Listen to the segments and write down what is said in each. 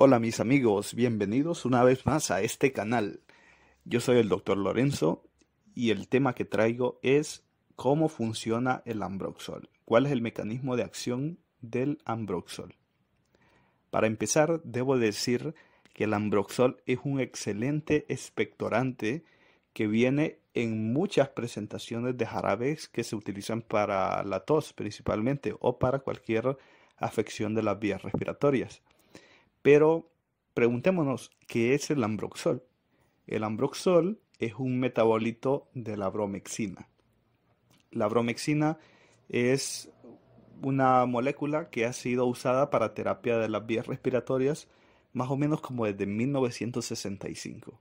Hola mis amigos, bienvenidos una vez más a este canal. Yo soy el doctor Lorenzo y el tema que traigo es cómo funciona el ambroxol, cuál es el mecanismo de acción del ambroxol. Para empezar, debo decir que el ambroxol es un excelente expectorante que viene en muchas presentaciones de jarabes que se utilizan para la tos principalmente o para cualquier afección de las vías respiratorias. Pero preguntémonos, ¿qué es el ambroxol? El ambroxol es un metabolito de la bromexina. La bromexina es una molécula que ha sido usada para terapia de las vías respiratorias más o menos como desde 1965.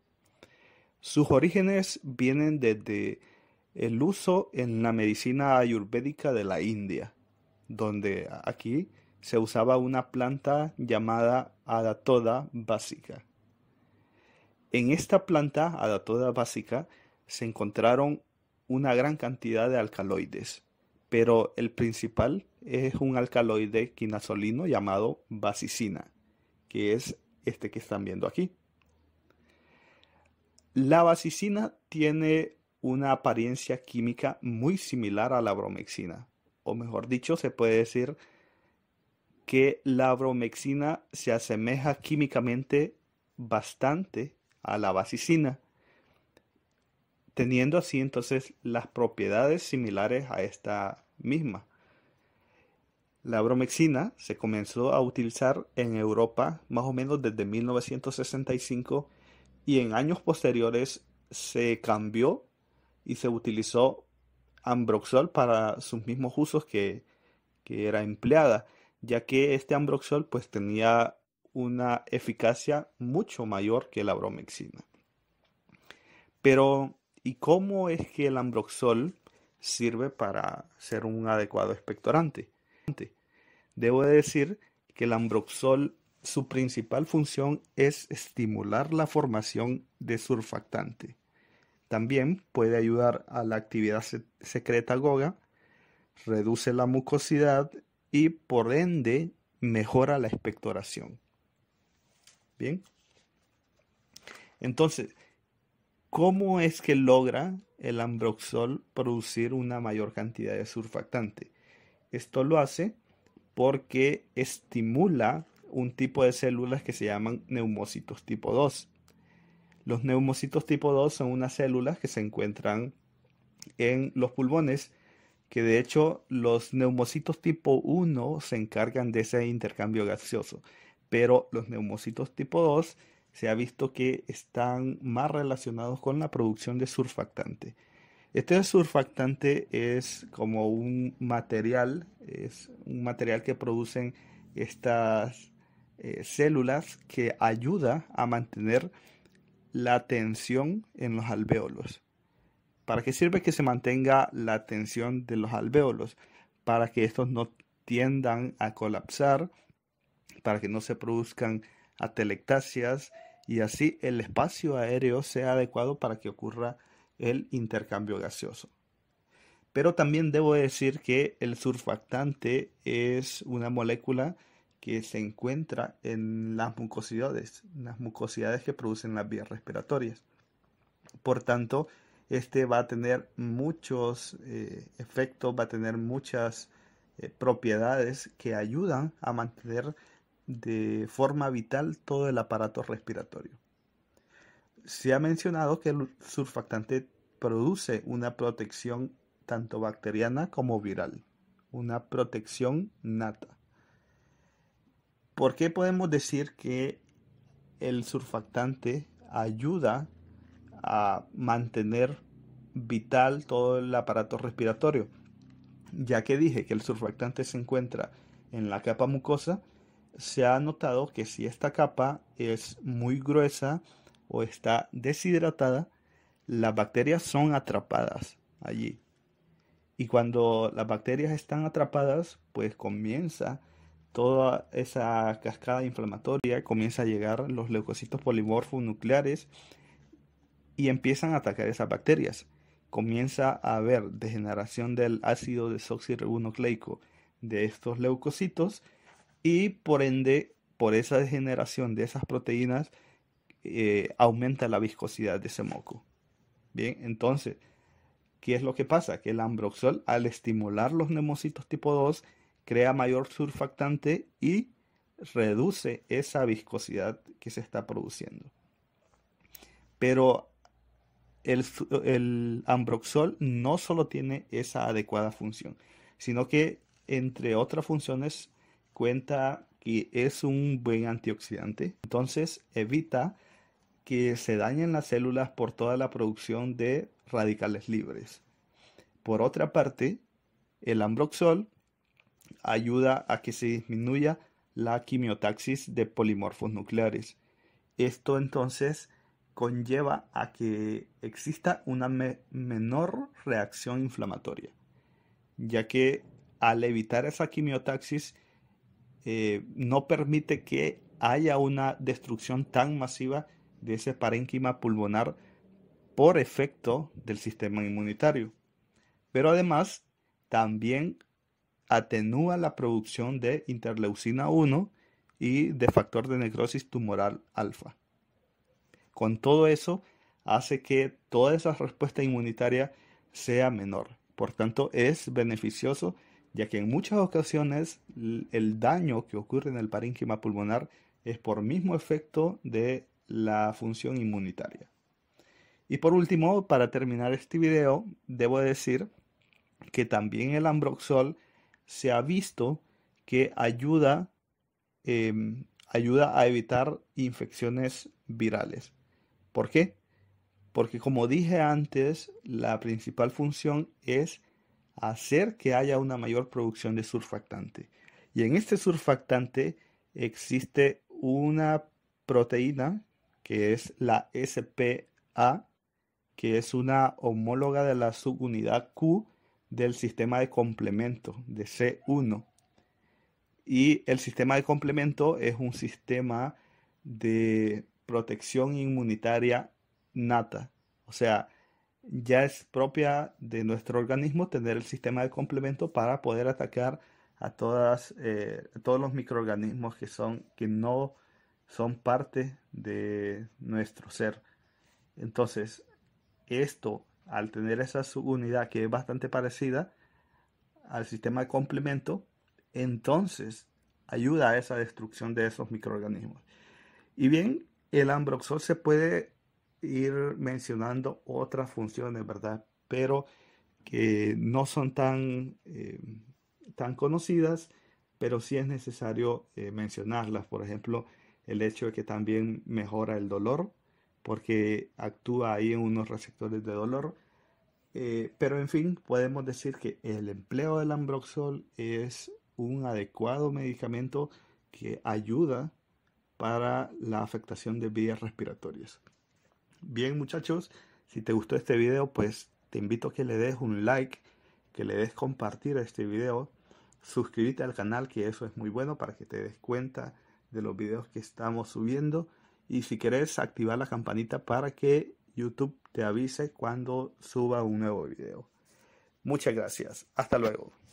Sus orígenes vienen desde el uso en la medicina ayurvédica de la India, donde aquí se usaba una planta llamada adatoda básica. En esta planta adatoda básica se encontraron una gran cantidad de alcaloides, pero el principal es un alcaloide quinazolino llamado basicina, que es este que están viendo aquí. La basicina tiene una apariencia química muy similar a la bromexina, o mejor dicho, se puede decir que la bromexina se asemeja químicamente bastante a la basicina, teniendo así entonces las propiedades similares a esta misma. La bromexina se comenzó a utilizar en Europa más o menos desde 1965 y en años posteriores se cambió y se utilizó ambroxol para sus mismos usos que, que era empleada ya que este ambroxol pues tenía una eficacia mucho mayor que la bromexina. Pero, ¿y cómo es que el ambroxol sirve para ser un adecuado expectorante? Debo decir que el ambroxol, su principal función es estimular la formación de surfactante. También puede ayudar a la actividad secreta GOGA, reduce la mucosidad y por ende mejora la expectoración. Bien. Entonces, ¿cómo es que logra el ambroxol producir una mayor cantidad de surfactante? Esto lo hace porque estimula un tipo de células que se llaman neumocitos tipo 2. Los neumocitos tipo 2 son unas células que se encuentran en los pulmones que de hecho los neumocitos tipo 1 se encargan de ese intercambio gaseoso, pero los neumocitos tipo 2 se ha visto que están más relacionados con la producción de surfactante. Este surfactante es como un material, es un material que producen estas eh, células que ayuda a mantener la tensión en los alvéolos. ¿Para qué sirve que se mantenga la tensión de los alvéolos? Para que estos no tiendan a colapsar, para que no se produzcan atelectasias y así el espacio aéreo sea adecuado para que ocurra el intercambio gaseoso. Pero también debo decir que el surfactante es una molécula que se encuentra en las mucosidades, las mucosidades que producen las vías respiratorias. Por tanto, este va a tener muchos eh, efectos, va a tener muchas eh, propiedades que ayudan a mantener de forma vital todo el aparato respiratorio. Se ha mencionado que el surfactante produce una protección tanto bacteriana como viral, una protección nata. ¿Por qué podemos decir que el surfactante ayuda a mantener vital todo el aparato respiratorio. Ya que dije que el surfactante se encuentra en la capa mucosa, se ha notado que si esta capa es muy gruesa o está deshidratada, las bacterias son atrapadas allí. Y cuando las bacterias están atrapadas, pues comienza toda esa cascada inflamatoria, comienza a llegar los leucocitos polimorfos nucleares y empiezan a atacar esas bacterias. Comienza a haber degeneración del ácido desoxirribonucleico de estos leucocitos y por ende, por esa degeneración de esas proteínas, eh, aumenta la viscosidad de ese moco. Bien, entonces, ¿qué es lo que pasa? Que el ambroxol, al estimular los neumocitos tipo 2, crea mayor surfactante y reduce esa viscosidad que se está produciendo. Pero el, ambroxol no solo tiene esa adecuada función, sino que entre otras funciones cuenta que es un buen antioxidante, entonces evita que se dañen las células por toda la producción de radicales libres. Por otra parte, el ambroxol ayuda a que se disminuya la quimiotaxis de polimorfos nucleares. Esto entonces conlleva a que exista una menor reacción inflamatoria, ya que al evitar esa quimiotaxis eh, no permite que haya una destrucción tan masiva de ese parénquima pulmonar por efecto del sistema inmunitario. Pero además también atenúa la producción de interleucina 1 y de factor de necrosis tumoral alfa con todo eso hace que toda esa respuesta inmunitaria sea menor. Por tanto, es beneficioso ya que en muchas ocasiones el daño que ocurre en el parénquima pulmonar es por mismo efecto de la función inmunitaria. Y por último, para terminar este video, debo decir que también el ambroxol se ha visto que ayuda, em, ayuda a evitar infecciones virales. ¿Por qué? Porque como dije antes, la principal función es hacer que haya una mayor producción de surfactante. Y en este surfactante existe una proteína que es la SPA, que es una homóloga de la subunidad Q del sistema de complemento de C1. Y el sistema de complemento es un sistema de protección inmunitaria nata. O sea, ya es propia de nuestro organismo tener el sistema de complemento para poder atacar a todas, eh, todos los microorganismos que, son, que no son parte de nuestro ser. Entonces, esto, al tener esa subunidad que es bastante parecida al sistema de complemento, entonces ayuda a esa destrucción de esos microorganismos. Y bien, el ambroxol se puede ir mencionando otras funciones, ¿verdad? Pero que no son tan, eh, tan conocidas, pero sí es necesario eh, mencionarlas. Por ejemplo, el hecho de que también mejora el dolor, porque actúa ahí en unos receptores de dolor. Eh, pero en fin, podemos decir que el empleo del ambroxol es un adecuado medicamento que ayuda para la afectación de vías respiratorias. Bien muchachos, si te gustó este video, pues te invito a que le des un like, que le des compartir este video, suscríbete al canal, que eso es muy bueno para que te des cuenta de los videos que estamos subiendo. Y si quieres activar la campanita para que YouTube te avise cuando suba un nuevo video. Muchas gracias. Hasta luego.